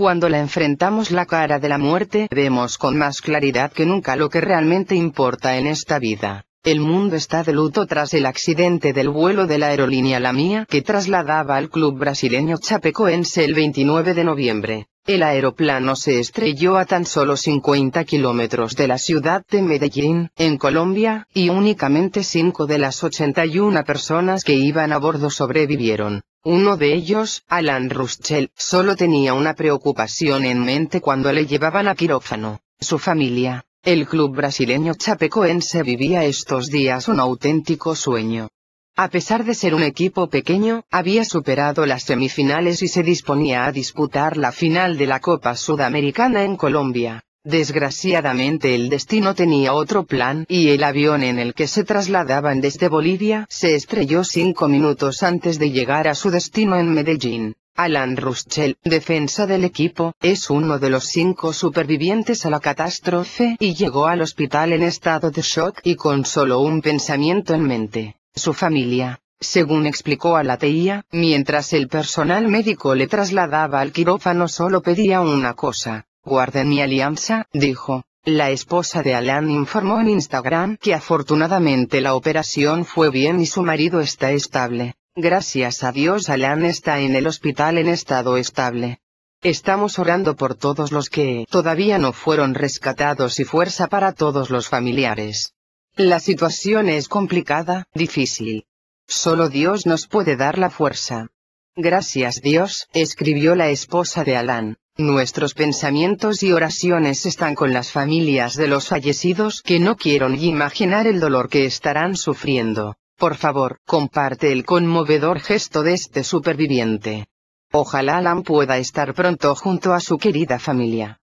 Cuando la enfrentamos la cara de la muerte, vemos con más claridad que nunca lo que realmente importa en esta vida. El mundo está de luto tras el accidente del vuelo de la aerolínea La Mía que trasladaba al club brasileño Chapecoense el 29 de noviembre. El aeroplano se estrelló a tan solo 50 kilómetros de la ciudad de Medellín, en Colombia, y únicamente 5 de las 81 personas que iban a bordo sobrevivieron. Uno de ellos, Alan Ruschel, solo tenía una preocupación en mente cuando le llevaban a quirófano, su familia. El club brasileño Chapecoense vivía estos días un auténtico sueño. A pesar de ser un equipo pequeño, había superado las semifinales y se disponía a disputar la final de la Copa Sudamericana en Colombia. Desgraciadamente el destino tenía otro plan y el avión en el que se trasladaban desde Bolivia se estrelló cinco minutos antes de llegar a su destino en Medellín. Alan Ruschel, defensa del equipo, es uno de los cinco supervivientes a la catástrofe y llegó al hospital en estado de shock y con solo un pensamiento en mente, su familia. Según explicó a la TIA, mientras el personal médico le trasladaba al quirófano solo pedía una cosa, Guarden mi alianza, dijo. La esposa de Alan informó en Instagram que afortunadamente la operación fue bien y su marido está estable. Gracias a Dios Alan está en el hospital en estado estable. Estamos orando por todos los que todavía no fueron rescatados y fuerza para todos los familiares. La situación es complicada, difícil. Solo Dios nos puede dar la fuerza. Gracias Dios, escribió la esposa de Alan. Nuestros pensamientos y oraciones están con las familias de los fallecidos que no quieren imaginar el dolor que estarán sufriendo. Por favor, comparte el conmovedor gesto de este superviviente. Ojalá Alan pueda estar pronto junto a su querida familia.